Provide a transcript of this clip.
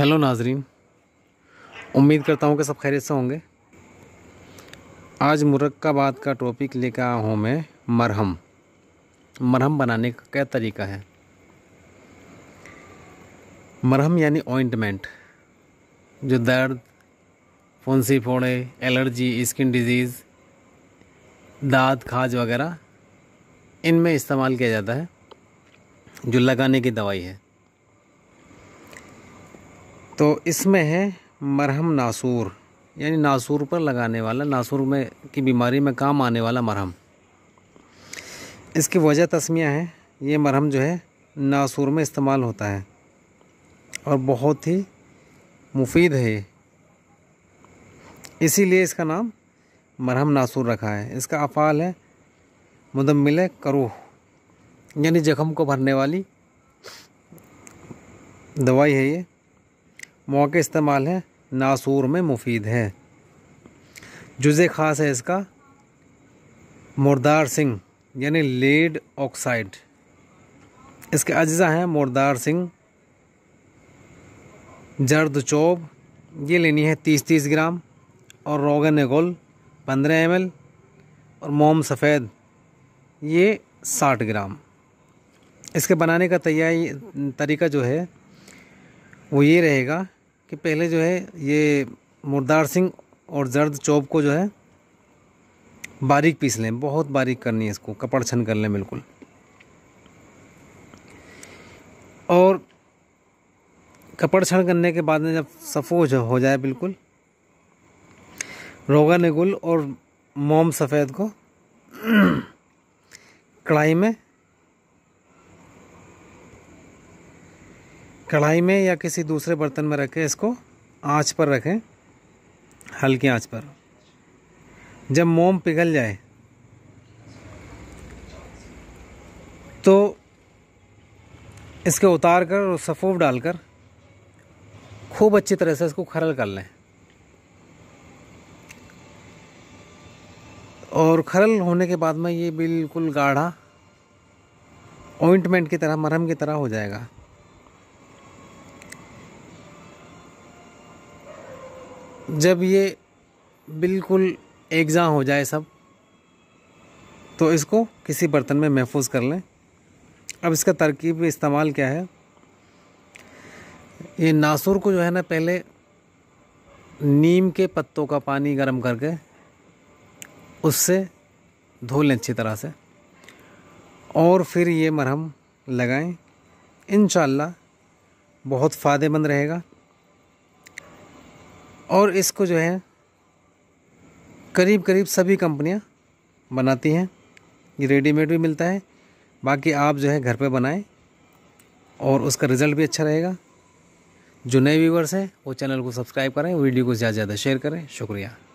hello नाजरीन उम्मीद करता हूँ कि सब खैरियत से होंगे आज मुरक्बात का टॉपिक लेकर आया हूँ मैं मरहम मरहम बनाने का क्या तरीका है मरहम यानी ऑइंटमेंट जो दर्द फुंसी फोड़े एलर्जी स्किन डिजीज़ दाद खाज वगैरह इनमें इस्तेमाल किया जाता है जो लगाने की दवाई है तो इसमें है मरहम नासूर यानी नासूर पर लगाने वाला नासूर में की बीमारी में काम आने वाला मरहम इसकी वजह तस्मिया है ये मरहम जो है नासूर में इस्तेमाल होता है और बहुत ही मुफीद है इसीलिए इसका नाम मरहम नासूर रखा है इसका अफ़ाल है मुदमिल करूह यानी जख्म को भरने वाली दवाई है ये मौके इस्तेमाल हैं नासूर में मुफीद है जुजे ख़ास है इसका मुर्दार सिंह यानी लेड ऑक्साइड इसके अज्जा हैं मुर्दार सिंह जर्द चौब ये लेनी है तीस तीस ग्राम और रोगन एगोल पंद्रह एम और मोम सफ़ेद ये साठ ग्राम इसके बनाने का तैयारी तरीका जो है वो ये रहेगा कि पहले जो है ये मुर्दार सिंह और जर्द चौप को जो है बारीक पीस लें बहुत बारीक करनी है इसको कपड़ छन कर लें बिल्कुल और कपड़ छन करने के बाद में जब सफोज हो जाए बिल्कुल रोगन गुल और मोम सफ़ेद को कढ़ाई में कढ़ाई में या किसी दूसरे बर्तन में रखें इसको आँच पर रखें हल्की आँच पर जब मोम पिघल जाए तो इसके उतार कर और सफूफ डालकर खूब अच्छी तरह से इसको खरल कर लें और खरल होने के बाद में ये बिल्कुल गाढ़ा ऑइंटमेंट की तरह मरहम की तरह हो जाएगा जब ये बिल्कुल एग्जा हो जाए सब तो इसको किसी बर्तन में महफूज कर लें अब इसका तरकीब इस्तेमाल क्या है ये नासूर को जो है ना पहले नीम के पत्तों का पानी गर्म करके उससे धो लें अच्छी तरह से और फिर ये मरहम लगाएं इन बहुत फ़ायदेमंद रहेगा और इसको जो है करीब करीब सभी कंपनियाँ बनाती हैं ये रेडीमेड भी मिलता है बाकी आप जो है घर पे बनाएं और उसका रिज़ल्ट भी अच्छा रहेगा जो नए व्यूवर्स हैं वो चैनल को सब्सक्राइब करें वीडियो को ज़्यादा से ज़्यादा शेयर करें शुक्रिया